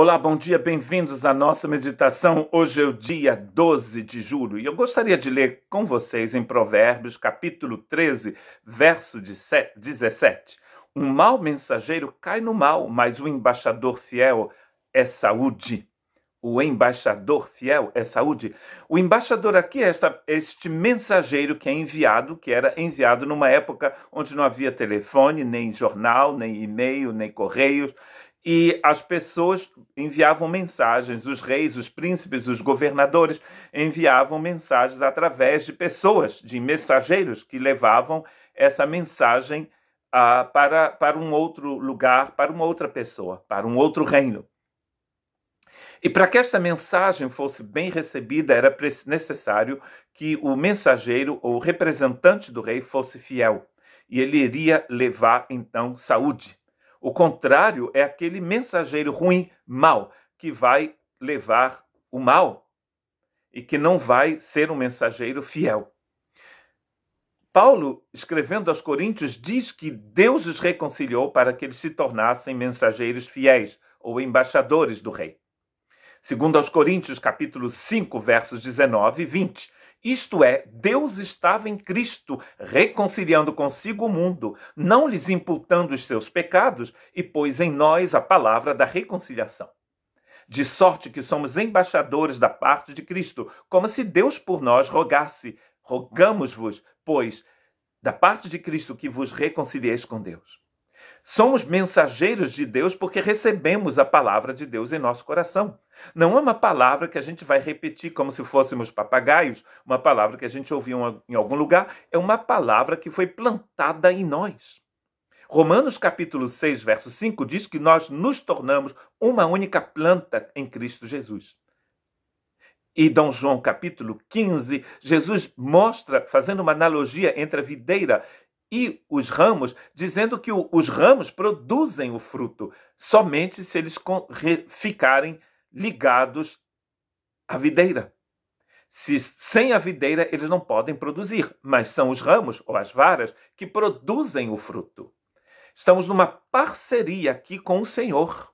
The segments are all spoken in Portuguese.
Olá, bom dia, bem-vindos à nossa meditação. Hoje é o dia 12 de julho e eu gostaria de ler com vocês em Provérbios, capítulo 13, verso 17. Um mau mensageiro cai no mal, mas o embaixador fiel é saúde. O embaixador fiel é saúde. O embaixador aqui é esta, este mensageiro que é enviado, que era enviado numa época onde não havia telefone, nem jornal, nem e-mail, nem correios e as pessoas enviavam mensagens, os reis, os príncipes, os governadores enviavam mensagens através de pessoas, de mensageiros que levavam essa mensagem ah, para, para um outro lugar, para uma outra pessoa, para um outro reino. E para que esta mensagem fosse bem recebida, era necessário que o mensageiro ou representante do rei fosse fiel. E ele iria levar então saúde, o contrário é aquele mensageiro ruim, mal, que vai levar o mal e que não vai ser um mensageiro fiel. Paulo, escrevendo aos Coríntios, diz que Deus os reconciliou para que eles se tornassem mensageiros fiéis ou embaixadores do rei. Segundo aos Coríntios, capítulo 5, versos 19 e 20, isto é, Deus estava em Cristo, reconciliando consigo o mundo, não lhes imputando os seus pecados, e pôs em nós a palavra da reconciliação. De sorte que somos embaixadores da parte de Cristo, como se Deus por nós rogasse: Rogamos-vos, pois, da parte de Cristo que vos reconcilieis com Deus. Somos mensageiros de Deus porque recebemos a palavra de Deus em nosso coração. Não é uma palavra que a gente vai repetir como se fôssemos papagaios, uma palavra que a gente ouviu em algum lugar, é uma palavra que foi plantada em nós. Romanos capítulo 6, verso 5 diz que nós nos tornamos uma única planta em Cristo Jesus. E Dom João capítulo 15, Jesus mostra, fazendo uma analogia entre a videira e os ramos, dizendo que o, os ramos produzem o fruto somente se eles com, re, ficarem ligados à videira. Se sem a videira eles não podem produzir, mas são os ramos ou as varas que produzem o fruto. Estamos numa parceria aqui com o Senhor.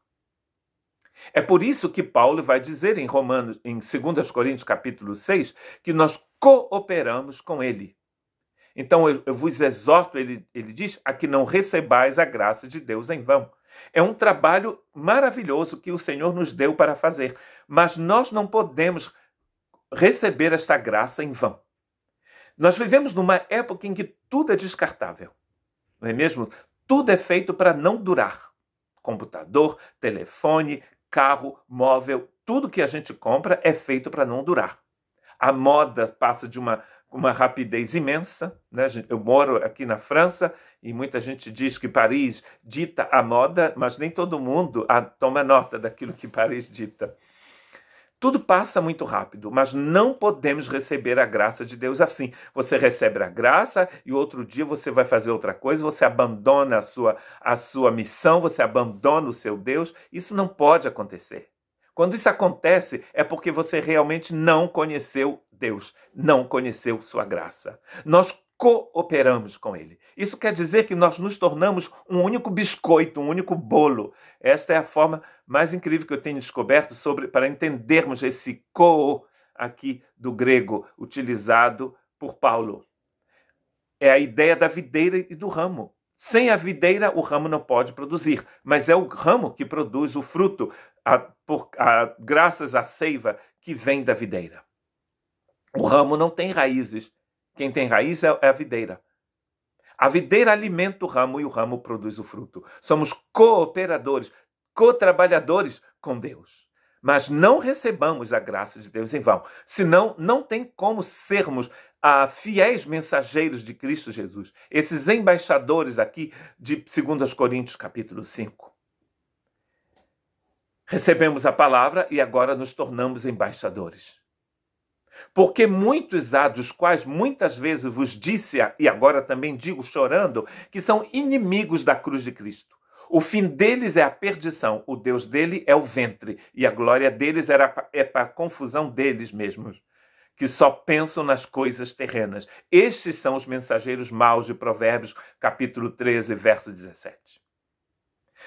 É por isso que Paulo vai dizer em Romanos, em 2 Coríntios capítulo 6, que nós cooperamos com ele. Então eu, eu vos exorto, ele, ele diz, a que não recebais a graça de Deus em vão. É um trabalho maravilhoso que o Senhor nos deu para fazer, mas nós não podemos receber esta graça em vão. Nós vivemos numa época em que tudo é descartável, não é mesmo? Tudo é feito para não durar. Computador, telefone, carro, móvel, tudo que a gente compra é feito para não durar. A moda passa de uma uma rapidez imensa. Né? Eu moro aqui na França e muita gente diz que Paris dita a moda, mas nem todo mundo toma nota daquilo que Paris dita. Tudo passa muito rápido, mas não podemos receber a graça de Deus assim. Você recebe a graça e outro dia você vai fazer outra coisa, você abandona a sua, a sua missão, você abandona o seu Deus. Isso não pode acontecer. Quando isso acontece, é porque você realmente não conheceu Deus não conheceu sua graça. Nós cooperamos com ele. Isso quer dizer que nós nos tornamos um único biscoito, um único bolo. Esta é a forma mais incrível que eu tenho descoberto sobre para entendermos esse co aqui do grego utilizado por Paulo. É a ideia da videira e do ramo. Sem a videira, o ramo não pode produzir, mas é o ramo que produz o fruto, a, por, a, graças à seiva que vem da videira. O ramo não tem raízes. Quem tem raiz é, é a videira. A videira alimenta o ramo e o ramo produz o fruto. Somos cooperadores, co-trabalhadores com Deus. Mas não recebamos a graça de Deus em vão. Senão, não tem como sermos ah, fiéis mensageiros de Cristo Jesus. Esses embaixadores aqui de 2 Coríntios capítulo 5. Recebemos a palavra e agora nos tornamos embaixadores. Porque muitos há dos quais muitas vezes vos disse, e agora também digo chorando, que são inimigos da cruz de Cristo. O fim deles é a perdição, o Deus dele é o ventre, e a glória deles era, é para a confusão deles mesmos, que só pensam nas coisas terrenas. Estes são os mensageiros maus de Provérbios, capítulo 13, verso 17.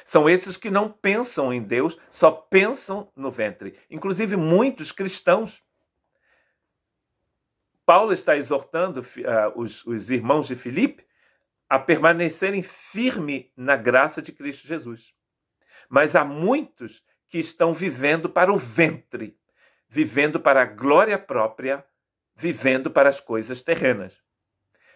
São esses que não pensam em Deus, só pensam no ventre. Inclusive muitos cristãos Paulo está exortando uh, os, os irmãos de Filipe a permanecerem firme na graça de Cristo Jesus. Mas há muitos que estão vivendo para o ventre, vivendo para a glória própria, vivendo para as coisas terrenas.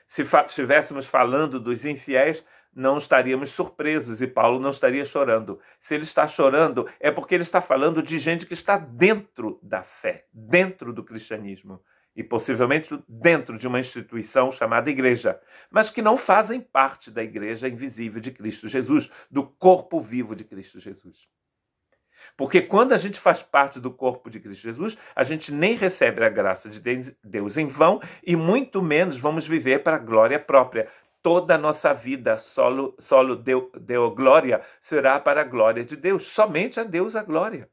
Se fa estivéssemos falando dos infiéis, não estaríamos surpresos e Paulo não estaria chorando. Se ele está chorando, é porque ele está falando de gente que está dentro da fé, dentro do cristianismo, e possivelmente dentro de uma instituição chamada igreja, mas que não fazem parte da igreja invisível de Cristo Jesus, do corpo vivo de Cristo Jesus. Porque quando a gente faz parte do corpo de Cristo Jesus, a gente nem recebe a graça de Deus em vão e muito menos vamos viver para a glória própria. Toda a nossa vida, solo, solo deu, deu glória, será para a glória de Deus. Somente a Deus a glória.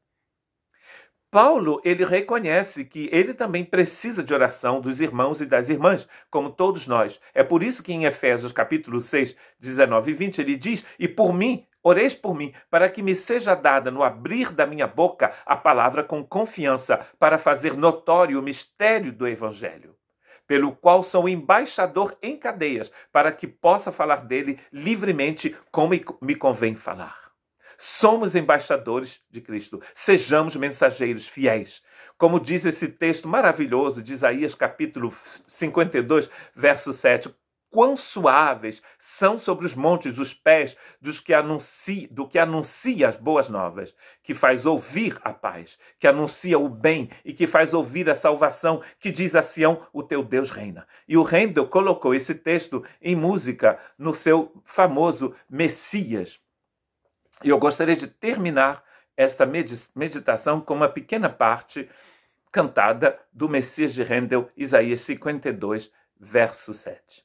Paulo, ele reconhece que ele também precisa de oração dos irmãos e das irmãs, como todos nós. É por isso que em Efésios capítulo 6, 19 e 20, ele diz: "E por mim, oreis por mim, para que me seja dada no abrir da minha boca a palavra com confiança, para fazer notório o mistério do evangelho." pelo qual sou embaixador em cadeias, para que possa falar dele livremente como me convém falar. Somos embaixadores de Cristo. Sejamos mensageiros fiéis. Como diz esse texto maravilhoso de Isaías, capítulo 52, verso 7. Quão suaves são sobre os montes os pés dos que anuncia, do que anuncia as boas novas, que faz ouvir a paz, que anuncia o bem e que faz ouvir a salvação, que diz a Sião: o teu Deus reina. E o Rendel colocou esse texto em música no seu famoso Messias e eu gostaria de terminar esta meditação com uma pequena parte cantada do Messias de Handel, Isaías 52, verso 7.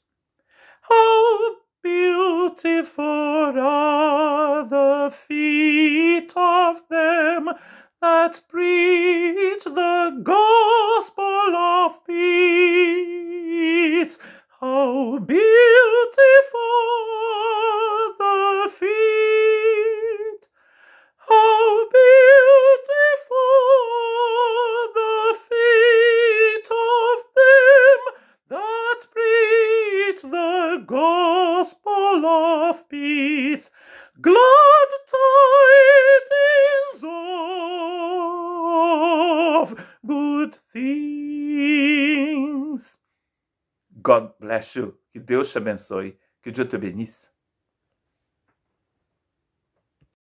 How beautiful are the feet of them that breathe God bless you. Que Deus te abençoe. Que Deus te benisse.